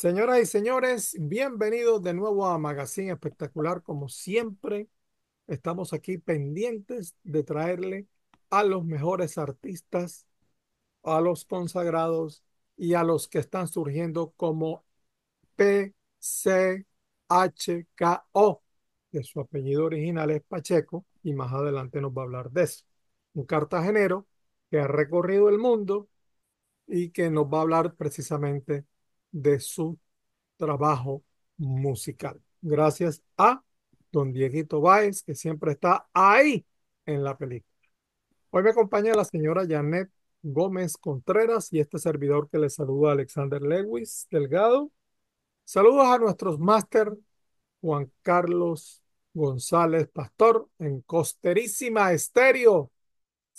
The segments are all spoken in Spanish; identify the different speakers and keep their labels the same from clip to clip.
Speaker 1: Señoras y señores, bienvenidos de nuevo a Magazine Espectacular. Como siempre, estamos aquí pendientes de traerle a los mejores artistas, a los consagrados y a los que están surgiendo como PCHKO, que su apellido original es Pacheco, y más adelante nos va a hablar de eso. Un cartagenero que ha recorrido el mundo y que nos va a hablar precisamente de su trabajo musical. Gracias a don Dieguito Báez, que siempre está ahí en la película. Hoy me acompaña la señora Janet Gómez Contreras y este servidor que le saluda Alexander Lewis Delgado. Saludos a nuestros máster Juan Carlos González Pastor en Costerísima Estéreo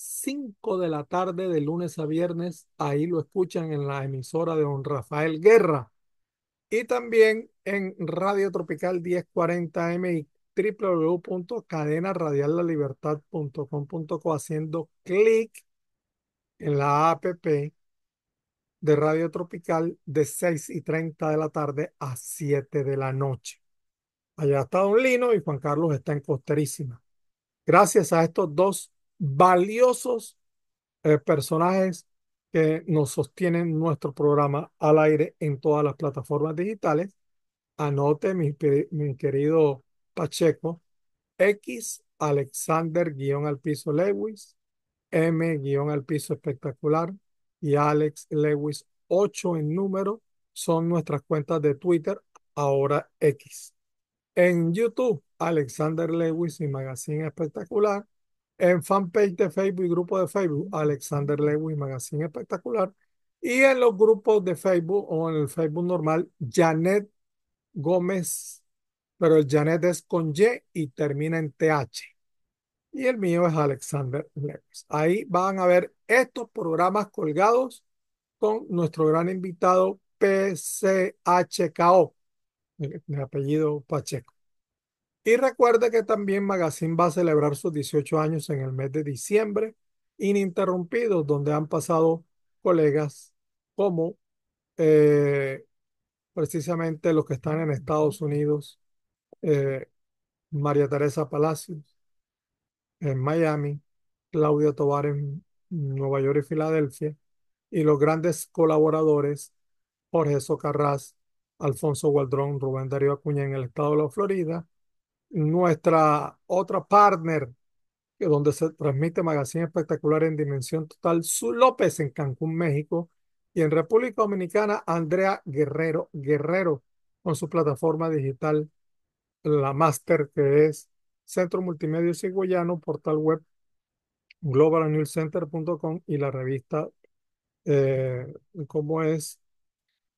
Speaker 1: 5 de la tarde de lunes a viernes. Ahí lo escuchan en la emisora de don Rafael Guerra. Y también en Radio Tropical 1040M y haciendo clic en la app de Radio Tropical de 6 y 30 de la tarde a 7 de la noche. Allá está Don Lino y Juan Carlos está en Costerísima. Gracias a estos dos valiosos eh, personajes que nos sostienen nuestro programa al aire en todas las plataformas digitales. Anote, mi, mi querido Pacheco, X Alexander guión al piso Lewis, M guión al piso espectacular y Alex Lewis 8 en número son nuestras cuentas de Twitter, ahora X. En YouTube, Alexander Lewis y Magazine Espectacular en fanpage de Facebook y grupo de Facebook, Alexander Lewis Magazine Espectacular. Y en los grupos de Facebook o en el Facebook normal, Janet Gómez, pero el Janet es con Y y termina en TH. Y el mío es Alexander Lewis. Ahí van a ver estos programas colgados con nuestro gran invitado PCHKO, mi apellido Pacheco. Y recuerde que también Magazine va a celebrar sus 18 años en el mes de diciembre, ininterrumpidos, donde han pasado colegas como eh, precisamente los que están en Estados Unidos, eh, María Teresa Palacios en Miami, Claudia Tobar en Nueva York y Filadelfia, y los grandes colaboradores Jorge Socarrás, Alfonso Gualdrón, Rubén Darío Acuña en el estado de la Florida, nuestra otra partner, que donde se transmite Magazine Espectacular en Dimensión Total, Su López en Cancún, México, y en República Dominicana, Andrea Guerrero, Guerrero, con su plataforma digital, la Master, que es Centro Multimedia Ciguayano, portal web globalnewscenter.com y la revista, eh, ¿cómo es?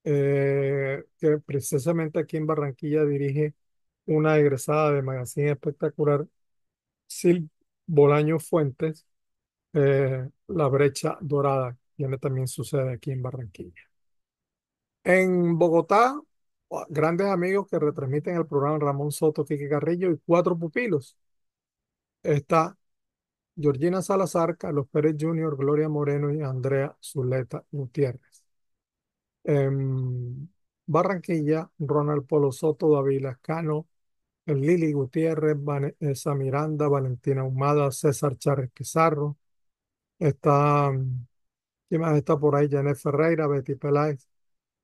Speaker 1: Eh, que precisamente aquí en Barranquilla dirige una egresada de Magazine Espectacular, Sil Bolaño Fuentes, eh, La Brecha Dorada, tiene también sucede aquí en Barranquilla. En Bogotá, oh, grandes amigos que retransmiten el programa Ramón Soto, Quique Carrillo y cuatro pupilos. Está Georgina Salazar, Los Pérez Jr., Gloria Moreno y Andrea Zuleta Gutiérrez. En Barranquilla, Ronald Polo Soto, David Lascano, Lili Gutiérrez, Vanessa eh, Miranda, Valentina Humada, César Chávez Pizarro. Está, mm, ¿quién más está por ahí? Janet Ferreira, Betty Peláez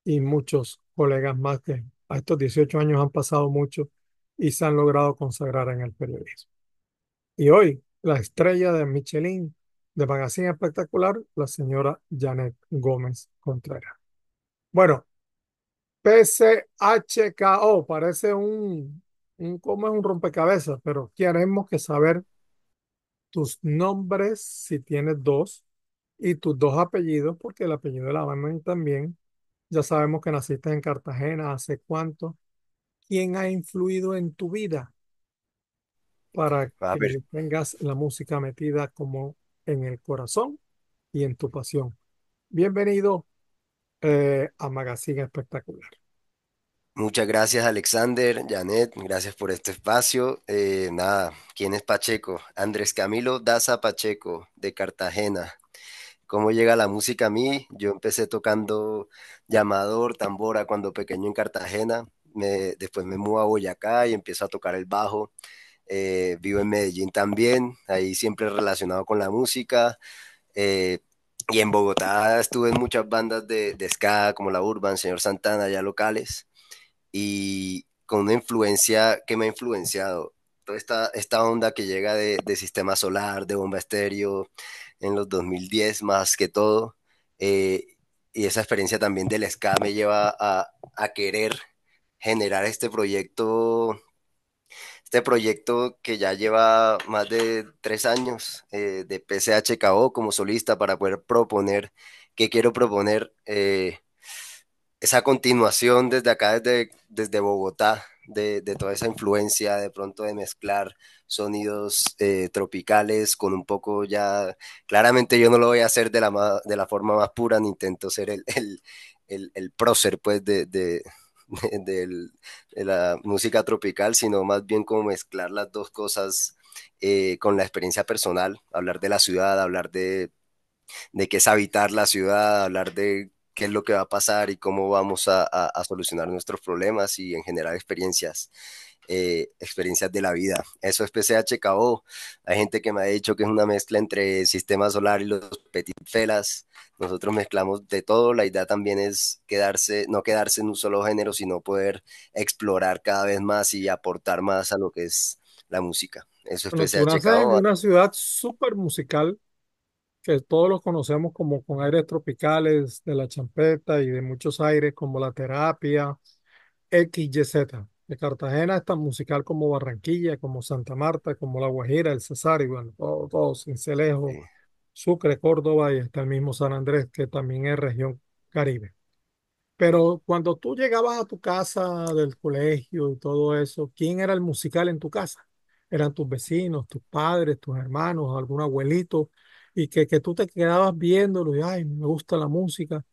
Speaker 1: y muchos colegas más que a estos 18 años han pasado mucho y se han logrado consagrar en el periodismo. Y hoy, la estrella de Michelin, de Magazine Espectacular, la señora Janet Gómez Contreras. Bueno, PCHKO, parece un, como es un rompecabezas, pero queremos que saber tus nombres, si tienes dos, y tus dos apellidos, porque el apellido de la mamá también. Ya sabemos que naciste en Cartagena, hace cuánto. ¿Quién ha influido en tu vida
Speaker 2: para que
Speaker 1: tengas la música metida como en el corazón y en tu pasión? Bienvenido eh, a Magazine Espectacular.
Speaker 2: Muchas gracias Alexander, Janet, gracias por este espacio. Eh, nada, ¿quién es Pacheco? Andrés Camilo Daza Pacheco, de Cartagena. ¿Cómo llega la música a mí? Yo empecé tocando llamador, tambora cuando pequeño en Cartagena. después me mudo a Boyacá y empiezo a tocar el bajo. Eh, vivo en Medellín también, ahí siempre relacionado con la música. Eh, y en Bogotá estuve en muchas bandas de, de ska, como la Urban, Señor Santana, ya locales y con una influencia que me ha influenciado. Toda esta, esta onda que llega de, Sistema Solar, de Bomba Estéreo, en los 2010 más que todo. Eh, y esa experiencia también del SCA me lleva a, querer generar este proyecto, este proyecto que ya lleva más de tres años eh, de PCHKO como solista para poder proponer qué quiero proponer. Eh, esa continuación desde acá, desde, desde Bogotá, de, toda esa influencia, de pronto de mezclar sonidos eh, tropicales con un poco ya, claramente yo no lo voy a hacer de la, forma más pura, ni intento ser el, prócer pues de, la música tropical, sino más bien como mezclar las dos cosas eh, con la experiencia personal, hablar de la ciudad, hablar de, de qué es habitar la ciudad, hablar de qué es lo que va a pasar y cómo vamos a, solucionar nuestros problemas y en general experiencias. Eh, experiencias de la vida. Eso es PCHKO. Hay gente que me ha dicho que es una mezcla entre el sistema solar y los petit Nosotros mezclamos de todo. La idea también es quedarse, no quedarse en un solo género, sino poder explorar cada vez más y aportar más a lo que es la música. Eso es PCHKO. en una
Speaker 1: ciudad súper musical que todos los conocemos como con aires tropicales de la champeta y de muchos aires como la terapia, XYZ. De Cartagena es tan musical como Barranquilla, como Santa Marta, como La Guajira, el Cesar, y bueno, todo, todo, Sucre, Córdoba y hasta el mismo San Andrés, que también es región Caribe. Pero cuando tú llegabas a tu casa del colegio y todo eso, ¿quién era el musical en tu casa? ¿Eran tus vecinos, tus padres, tus hermanos, algún abuelito? y que, que tú te quedabas viéndolo y, ay, me gusta la música.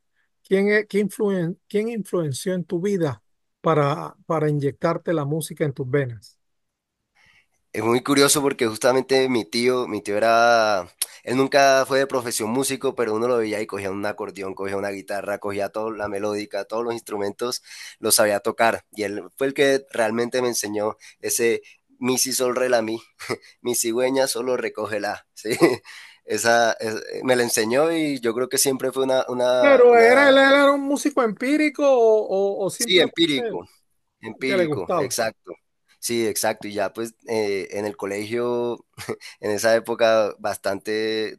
Speaker 1: ¿Quién, es- quién influenció en tu vida para, para inyectarte la música en tus venas?
Speaker 2: Es muy curioso porque justamente mi tío, mi tío era, él nunca fue de profesión músico, pero uno lo veía y cogía un acordeón, cogía una guitarra, cogía toda la melódica, todos los instrumentos, lo sabía tocar. Y él fue el que realmente me enseñó ese mi si sol re la mi, mi cigüeña solo la ¿sí? esa, eh, me la enseñó y yo creo que siempre fue una... una Pero Era, él
Speaker 1: era un músico empírico o, o, Sí, empírico,
Speaker 2: empírico, exacto. Sí, exacto. Y ya pues eh, en el colegio, en esa época bastante eh,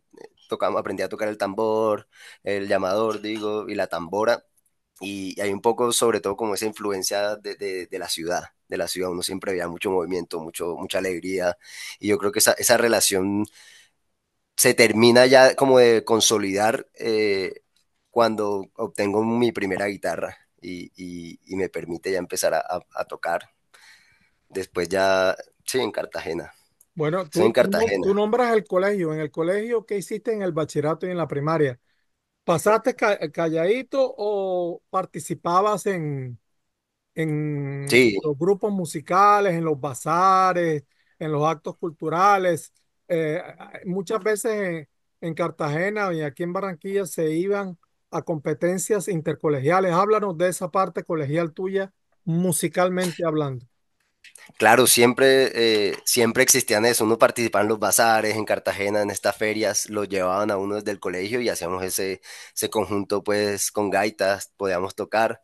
Speaker 2: tocamos, aprendí a tocar el tambor, el llamador, digo, y la tambora. Y hay un poco, sobre todo, como esa influencia de, la ciudad, de la ciudad. Uno siempre había mucho movimiento, mucho, mucha alegría. Y yo creo que esa, esa relación se termina ya como de consolidar eh, cuando obtengo mi primera guitarra y, me permite ya empezar a, tocar. Después ya, sí, en Cartagena. Bueno, tú, nombras
Speaker 1: el colegio. En el colegio, ¿qué hiciste en el bachillerato y en la primaria? ¿Pasaste calladito o participabas en, en los grupos musicales, en los bazares, en los actos culturales? Eh, muchas veces en Cartagena y aquí en Barranquilla se iban a competencias intercolegiales. Háblanos de esa parte colegial tuya, musicalmente hablando.
Speaker 2: Claro, siempre, eh, siempre existían eso. Uno participaba en los bazares, en Cartagena, en estas ferias, lo llevaban a uno desde el colegio y hacíamos ese, ese conjunto pues con gaitas, podíamos tocar.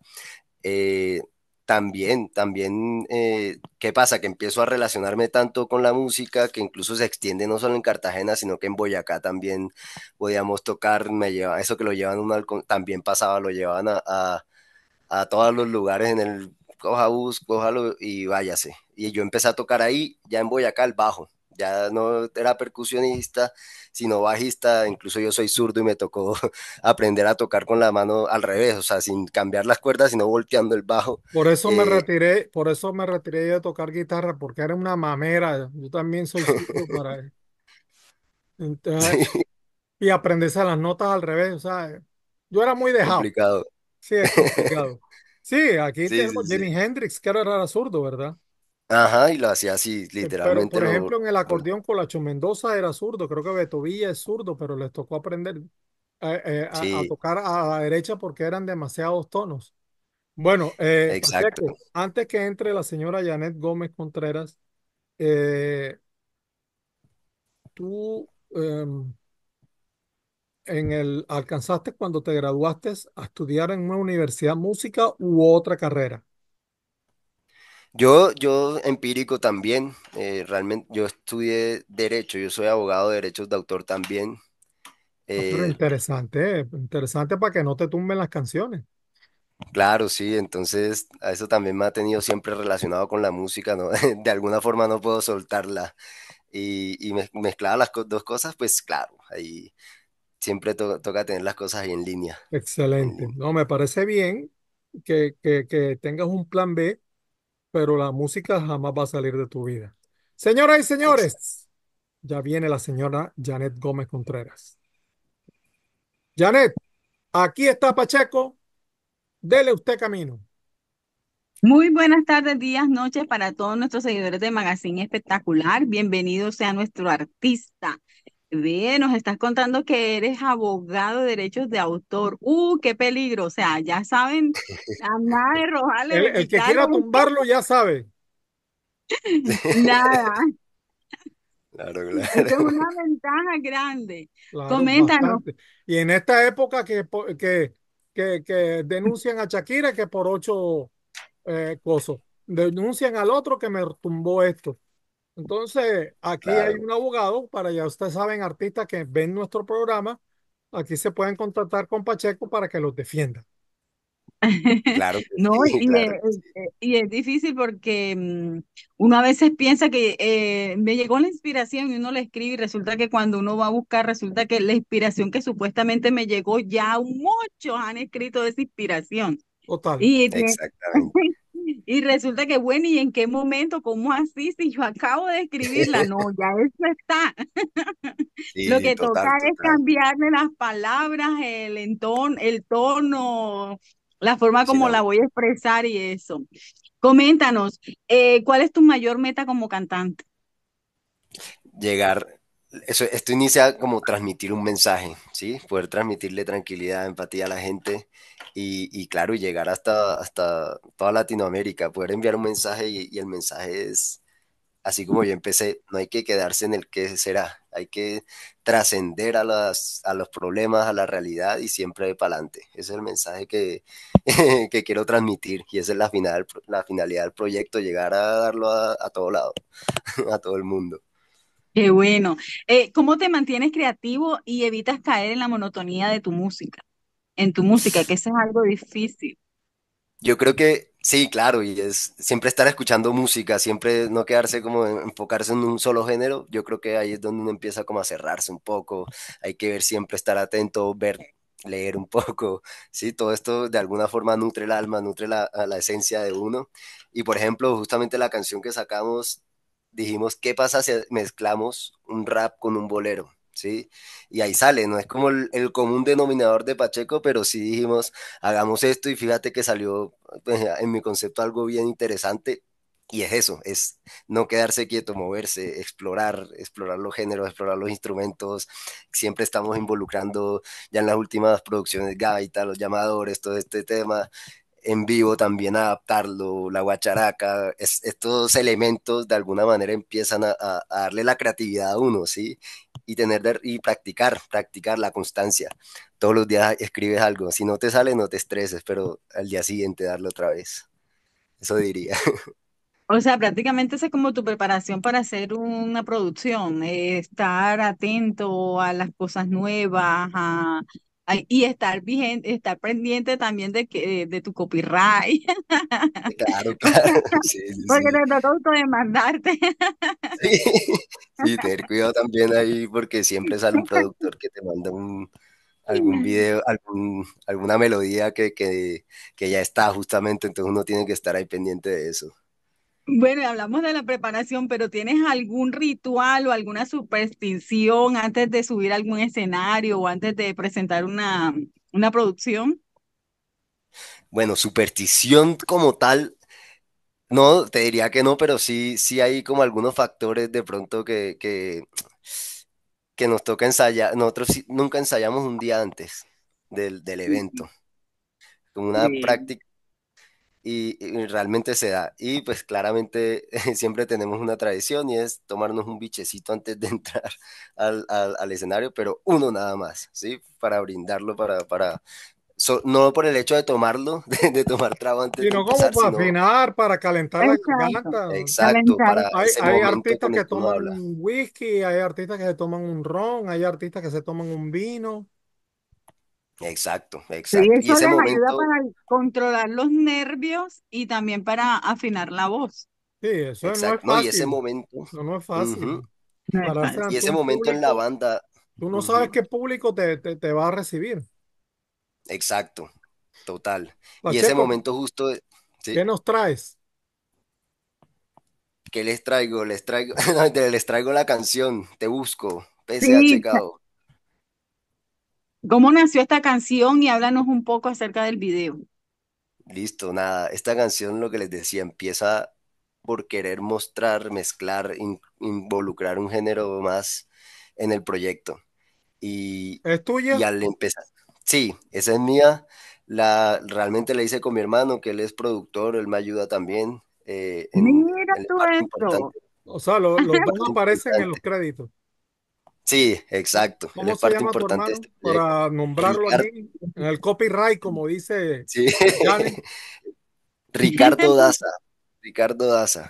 Speaker 2: Eh, también, también, eh, ¿qué pasa? Que empiezo a relacionarme tanto con la música que incluso se extiende no solo en Cartagena, sino que en Boyacá también podíamos tocar, me lleva, eso que lo llevan uno también pasaba, lo llevaban a, a, todos los lugares en el coja bus, cójalo y váyase. Y yo empecé a tocar ahí, ya en Boyacá, el bajo ya no era percusionista, sino bajista, incluso yo soy zurdo y me tocó aprender a tocar con la mano al revés, o sea, sin cambiar las cuerdas, sino volteando el bajo. Por eso me eh,
Speaker 1: retiré, por eso me retiré de tocar guitarra, porque era una mamera, yo también soy zurdo para eso sí. y las notas al revés, o sea, yo era muy dejado. Complicado. Sí, es complicado. Sí, aquí tenemos Jimi Hendrix, que era, era zurdo,
Speaker 2: ¿verdad? Ajá, y lo hacía así, eh, literalmente por ejemplo,
Speaker 1: en el acordeón con la Mendoza era zurdo, creo que Beto es zurdo, pero les tocó aprender eh, eh, a, tocar a la derecha porque eran demasiados tonos. Bueno, antes que entre la señora Janet Gómez Contreras, tú em, en el, alcanzaste cuando te graduaste a estudiar en una universidad música u otra carrera.
Speaker 2: Yo, yo empírico también, eh, realmente yo estudié derecho, yo soy abogado de derechos de autor también. Ah, eh,
Speaker 1: interesante, interesante para que no te tumben las canciones.
Speaker 2: Claro, sí, entonces a eso también me ha tenido siempre relacionado con la música, De alguna forma no puedo soltarla. Y, y las dos cosas, pues claro, ahí siempre toca tener las cosas ahí en línea.
Speaker 1: Excelente. No, me parece bien que, que tengas un plan B pero la música jamás va a salir de tu vida. Señoras y señores, ya viene la señora Janet Gómez Contreras. Janet, aquí está Pacheco. Dele usted camino.
Speaker 3: Muy buenas tardes, días, noches para todos nuestros seguidores de Magazine Espectacular. Bienvenido sea nuestro artista, Bien, nos estás contando que eres abogado de derechos de autor. ¡Uh, qué peligro! O sea, ya saben, la de rojarle. El, que quiera
Speaker 1: tumbarlo ya sabe. Nada. Claro, claro. Es una
Speaker 3: ventaja grande.
Speaker 1: Coméntanos. Y en esta época que, denuncian a Shakira que por ocho eh, cosas, denuncian al otro que me tumbó esto. Entonces, aquí hay un abogado, para ya ustedes saben, artistas que ven nuestro programa, aquí se pueden contratar con Pacheco para que los defienda. Claro. no, eh, y, Es,
Speaker 3: y, difícil porque mm, uno a veces piensa que eh, me llegó la inspiración y uno le escribe y resulta que cuando uno va a buscar, resulta que la inspiración que supuestamente me llegó, ya muchos han escrito esa inspiración. Total. Eh, y resulta que, bueno, ¿y en qué momento? ¿Cómo así? Si yo acabo de escribirla, no, ya eso está.
Speaker 2: Lo que toca es
Speaker 3: cambiarme las palabras, el entorno, el tono, la forma como la voy a expresar y eso. Coméntanos, eh, ¿cuál es tu mayor meta como cantante?
Speaker 2: Llegar esto inicia como transmitir un mensaje, ¿sí? Poder transmitirle tranquilidad, empatía a la gente y, claro, llegar hasta, hasta toda Latinoamérica, poder enviar un mensaje y, el mensaje es, así como yo empecé, no hay que quedarse en el que será, hay que trascender a, los problemas, a la realidad y siempre de para adelante. Ese es el mensaje que, quiero transmitir y esa es la, final, la finalidad del proyecto, llegar a darlo a todo lado, a todo el mundo.
Speaker 3: Qué bueno. Eh, ¿cómo te mantienes creativo y evitas caer en la monotonía de tu música? En tu música, que eso es algo difícil.
Speaker 2: Yo creo que sí, claro, y es siempre estar escuchando música, siempre no quedarse como enfocarse en un solo género. Yo creo que ahí es donde uno empieza como a cerrarse un poco. Hay que ver siempre, estar atento, ver, leer un poco. Sí, todo esto de alguna forma nutre el alma, nutre la, la esencia de uno. Y por ejemplo, justamente la canción que sacamos dijimos, ¿qué pasa si mezclamos un rap con un bolero? ¿Sí? Y ahí sale, no es como el, el común denominador de Pacheco, pero sí dijimos, hagamos esto y fíjate que salió pues, en mi concepto algo bien interesante y es eso, es no quedarse quieto, moverse, explorar, explorar los géneros, explorar los instrumentos. Siempre estamos involucrando ya en las últimas producciones gaita, los llamadores, todo este tema en vivo también adaptarlo, la guacharaca, estos elementos de alguna manera empiezan a, darle la creatividad a uno, ¿sí? Y tener y practicar, practicar la constancia. Todos los días escribes algo, si no te sale no te estreses, pero al día siguiente darle otra vez. Eso diría.
Speaker 3: O sea, prácticamente es como tu preparación para hacer una producción, eh, estar atento a las cosas nuevas, a, y estar vigente, estar pendiente también de que eh, de tu copyright.
Speaker 2: Claro, claro. Sí,
Speaker 3: porque te da toca autodemandarte.
Speaker 2: Sí. y tener cuidado también ahí porque siempre sale un productor que te manda un algún video, algún, alguna melodía que ya está justamente, entonces uno tiene que estar ahí pendiente de eso.
Speaker 3: Bueno, hablamos de la preparación, pero ¿tienes algún ritual o alguna superstición antes de subir a algún escenario o antes de presentar una, producción?
Speaker 2: Bueno, superstición como tal, no, te diría que no, pero sí, sí hay como algunos factores de pronto que, que, nos toca ensayar. Nosotros nunca ensayamos un día antes del, evento. Como una práctica y, realmente se da. Y pues claramente siempre tenemos una tradición y es tomarnos un bichecito antes de entrar al, al, al escenario, pero uno nada más, ¿sí? Para brindarlo, para... para no por el hecho de tomarlo, de, tomar trago antes sino como para
Speaker 1: afinar, para calentar la garganta. Exacto. Para hay, hay artistas que toman un whisky, hay artistas que se toman un ron, hay artistas que se toman un vino.
Speaker 2: Exacto, exacto. Y eso ese
Speaker 3: ayuda para controlar los nervios y también para afinar la voz.
Speaker 2: Sí, eso no es fácil. No, y ese momento. no es fácil. y ese momento en la banda.
Speaker 1: Tú no sabes qué público te, va a recibir.
Speaker 2: Exacto, total. y ese momento justo. ¿Qué nos traes? ¿Qué les traigo? Les traigo, les traigo la canción, Te Busco, ¿Pensé Checado.
Speaker 3: ¿Cómo nació esta canción y háblanos un poco acerca del video?
Speaker 2: Listo, nada. Esta canción, lo que les decía, empieza por querer mostrar, mezclar, involucrar un género más en el proyecto. Y, ¿Es tuya? al empezar, sí, esa es mía. La, realmente la hice con mi hermano, que él es productor, él me ayuda también eh, Mira en tú O sea,
Speaker 1: los dos aparecen en los créditos.
Speaker 2: Sí, exacto. parte importante.
Speaker 1: para nombrarlo en el copyright, como dice
Speaker 2: Ricardo Daza. Ricardo Daza.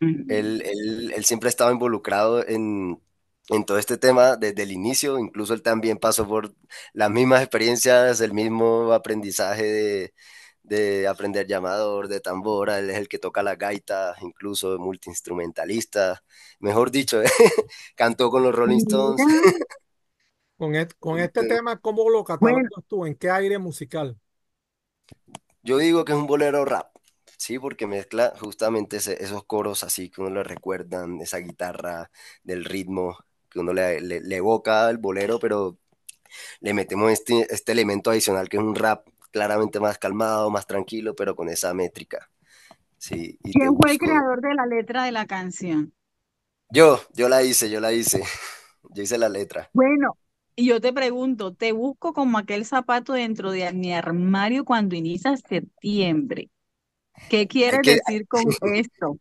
Speaker 2: Mm. Él, él, él, siempre estaba involucrado en, en, todo este tema desde el inicio, incluso él también pasó por las mismas experiencias, el mismo aprendizaje de, de aprender llamador, de tambora, él es el que toca la gaita, incluso multiinstrumentalista, mejor dicho, eh, cantó con los Rolling Stones. Con, e-, con este, este
Speaker 1: tema, ¿cómo lo catalogas tú? ¿En qué aire musical?
Speaker 2: Yo digo que es un bolero rap, sí, porque mezcla justamente esos coros así que uno le recuerdan, esa guitarra del ritmo que uno le, evoca al bolero, pero le metemos este, este elemento adicional que es un rap claramente más calmado, más tranquilo, pero con esa métrica. Sí,
Speaker 3: ¿Quién fue el creador de la letra de la canción?
Speaker 2: Yo, yo la hice, yo la hice. Yo hice la letra.
Speaker 3: Bueno, y yo te pregunto, te busco como aquel zapato dentro de mi armario cuando inicia septiembre. ¿Qué quieres decir con esto?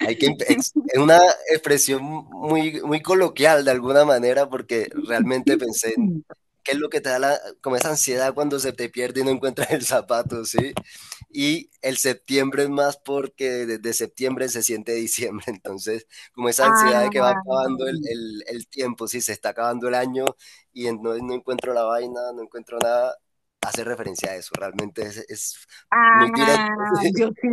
Speaker 2: Hay es una expresión muy, muy coloquial de alguna manera porque realmente pensé en, ¿Qué es lo que te da la, como esa ansiedad cuando se te pierde y no encuentras el zapato, sí? Y el septiembre es más porque desde septiembre se siente diciembre, entonces como esa ah, ansiedad de que va acabando el, el, tiempo, sí, se está acabando el año y no, no encuentro la vaina, no encuentro nada, hace referencia a eso, realmente es,
Speaker 3: ah, yo, sí,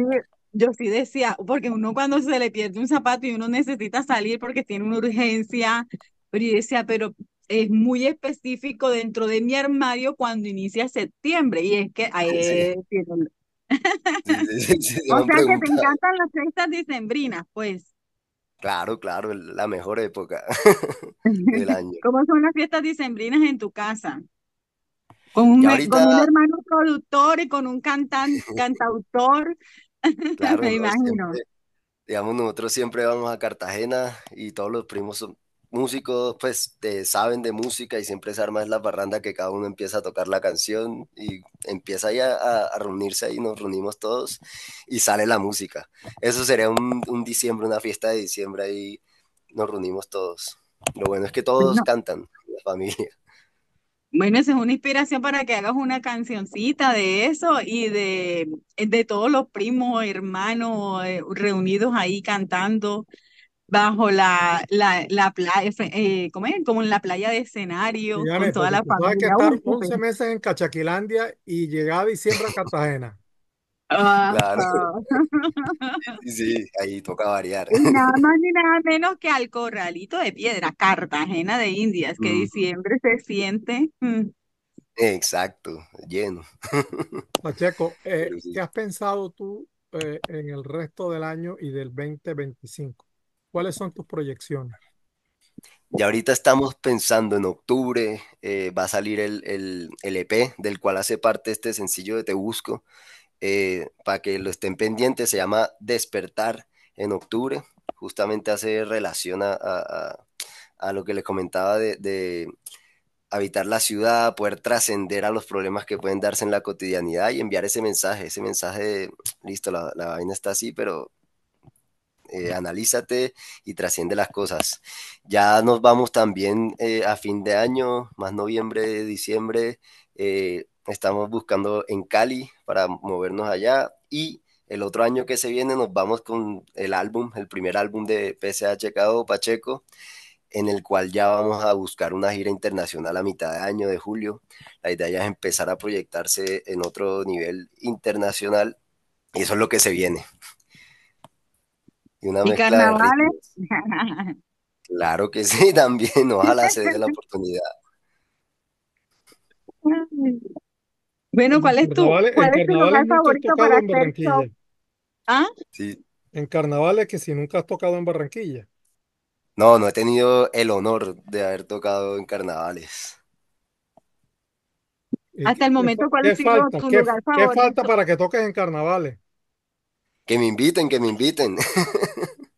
Speaker 3: yo sí decía, porque uno cuando se le pierde un zapato y uno necesita salir porque tiene una urgencia, pero yo decía, pero es muy específico dentro de mi armario cuando inicia septiembre. Y es que ahí o
Speaker 2: sea que te encantan
Speaker 3: las fiestas dicembrinas, pues.
Speaker 2: Claro, claro, la mejor época del año.
Speaker 3: ¿Cómo son las fiestas dicembrinas en tu casa?
Speaker 2: Con un, hermano
Speaker 3: productor y con un cantautor, claro, me imagino.
Speaker 2: digamos, nosotros siempre vamos a Cartagena y todos los primos son, músicos pues te eh, saben de música y siempre se arma la barranda que cada uno empieza a tocar la canción y empieza ya a, reunirse y nos reunimos todos y sale la música. Eso sería un, diciembre, una fiesta de diciembre y nos reunimos todos. Lo bueno es que todos cantan, la familia.
Speaker 3: Bueno, esa es una inspiración para que hagas una cancioncita de eso y de, de todos los primos, hermanos eh, reunidos ahí cantando bajo la, la, playa, eh, Como en la playa de escenario, con toda la familia. que estar 11
Speaker 1: meses en Cachaquilandia y llegaba diciembre a Cartagena.
Speaker 3: claro.
Speaker 2: Sí, ahí toca variar. nada
Speaker 3: más ni nada menos que al corralito de piedra, Cartagena de Indias, que diciembre se siente.
Speaker 1: Mm.
Speaker 2: Exacto, lleno.
Speaker 1: Pacheco, eh, ¿qué has pensado tú eh, en el resto del año y del 2025? ¿Cuáles son tus proyecciones?
Speaker 2: Ya ahorita estamos pensando en octubre, eh, va a salir el, el, EP e del cual hace parte este sencillo de Te Busco, eh, para que lo estén pendientes, se llama Despertar en octubre, justamente hace relación a, lo que les comentaba de, habitar la ciudad, poder trascender a los problemas que pueden darse en la cotidianidad y enviar ese mensaje, ese mensaje de, listo, la vaina está así, pero eh, analízate y trasciende las cosas. Ya nos vamos también eh, a fin de año, más noviembre, diciembre. Eh, estamos buscando en Cali para movernos allá y el otro año que se viene nos vamos con el álbum, el primer álbum de PSH Cabo Pacheco, en el cual ya vamos a buscar una gira internacional a mitad de año de julio. La idea ya es empezar a proyectarse en otro nivel internacional y eso es lo que se viene. Y carnavales? claro que sí, también. Ojalá se dé la oportunidad. Bueno, ¿cuál es tu, lugar
Speaker 3: favorito para en
Speaker 1: ¿Ah? Sí. En carnavales que si nunca has tocado en Barranquilla.
Speaker 2: No, no he tenido el honor de haber tocado en carnavales.
Speaker 1: Hasta el momento, ¿cuál es tu ¿Qué, favorito? ¿Qué falta para que toques en carnavales?
Speaker 2: Que me inviten, que me inviten.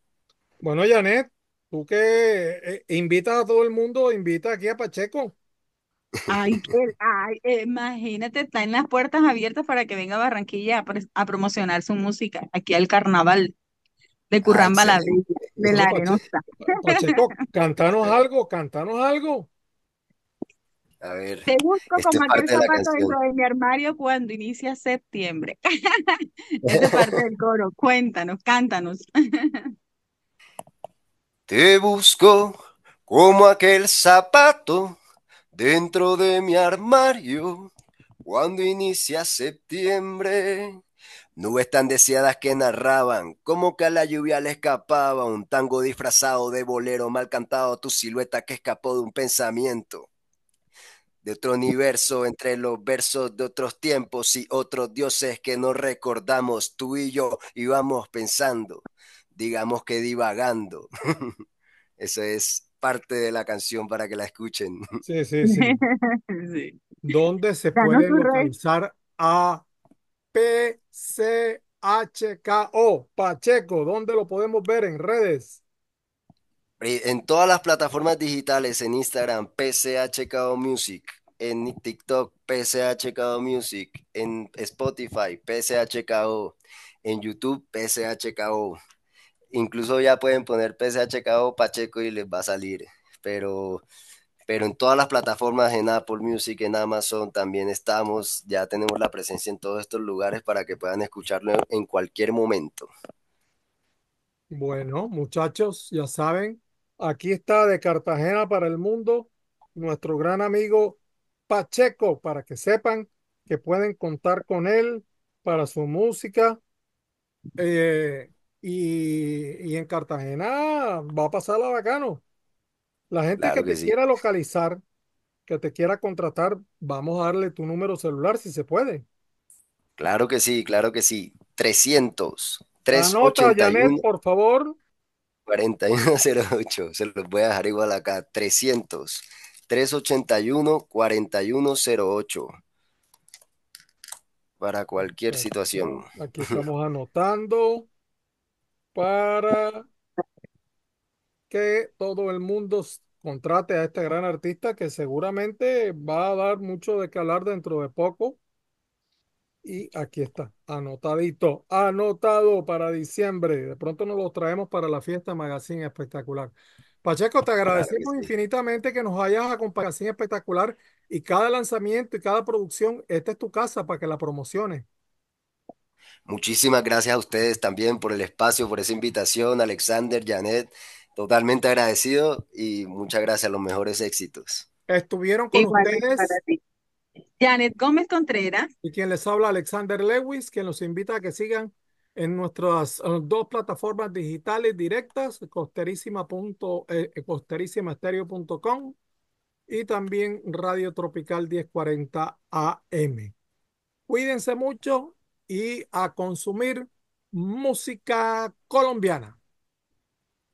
Speaker 1: Bueno, Janet, tú que eh, invitas a todo el mundo, invita aquí a Pacheco.
Speaker 3: Ay, ay, imagínate, está en las puertas abiertas para que venga Barranquilla a, promocionar su música aquí al carnaval de ah, Curramba la de la Arenosa.
Speaker 1: Pacheco, cantanos algo, cantanos algo. Te busco este como aquel zapato dentro de
Speaker 3: mi armario cuando inicia septiembre. parte del coro. Cuéntanos, cántanos.
Speaker 2: Te busco como aquel zapato dentro de mi armario cuando inicia septiembre. Nubes tan deseadas que narraban, como que a la lluvia le escapaba un tango disfrazado de bolero mal cantado, tu silueta que escapó de un pensamiento de otro universo entre los versos de otros tiempos y otros dioses que no recordamos tú y yo íbamos pensando, digamos que divagando. Esa es parte de la canción para que la escuchen.
Speaker 1: Sí, sí, sí. ¿Dónde se puede localizar a PCHKO Pacheco? ¿Dónde lo podemos ver en redes?
Speaker 2: en todas las plataformas digitales, en Instagram, PCHKO Music, en TikTok, PCHKO Music, en Spotify, PCHKO, en YouTube, PCHKO. Incluso ya pueden poner PCHKO Pacheco y les va a salir, pero, pero en todas las plataformas, en Apple Music, en Amazon, también estamos, ya tenemos la presencia en todos estos lugares para que puedan escucharlo en cualquier momento.
Speaker 1: Bueno, muchachos, ya saben, Aquí está de Cartagena para el mundo nuestro gran amigo Pacheco, para que sepan que pueden contar con él para su música. Eh, y, en Cartagena va a pasar la bacano. La gente que, te quiera localizar, que te quiera contratar, vamos a darle tu número celular si se
Speaker 2: puede. Claro que sí, claro que sí. 300. 381. Anota, por favor. 4108, se los voy a dejar igual acá, 300, 381, 4108, para cualquier situación.
Speaker 1: Aquí estamos anotando para que todo el mundo contrate a este gran artista que seguramente va a dar mucho de calar hablar dentro de poco y aquí está, anotadito, anotado para diciembre. De pronto nos lo traemos para la fiesta Magazine Espectacular. Pacheco, te agradecemos infinitamente que nos hayas acompañado. Magazine Espectacular y cada lanzamiento y cada producción, esta es tu casa para que la promociones.
Speaker 2: Muchísimas gracias a ustedes también por el espacio, por esa invitación, Alexander, Janet. Totalmente agradecido y muchas gracias, los mejores éxitos.
Speaker 1: Estuvieron
Speaker 3: con ustedes. Janet Gómez Contreras.
Speaker 1: Y quien les habla, Alexander Lewis, quien los invita a que sigan en nuestras eh, dos plataformas digitales directas, costerísima.com eh, eh, y también Radio Tropical 1040 AM. Cuídense mucho y a consumir música colombiana.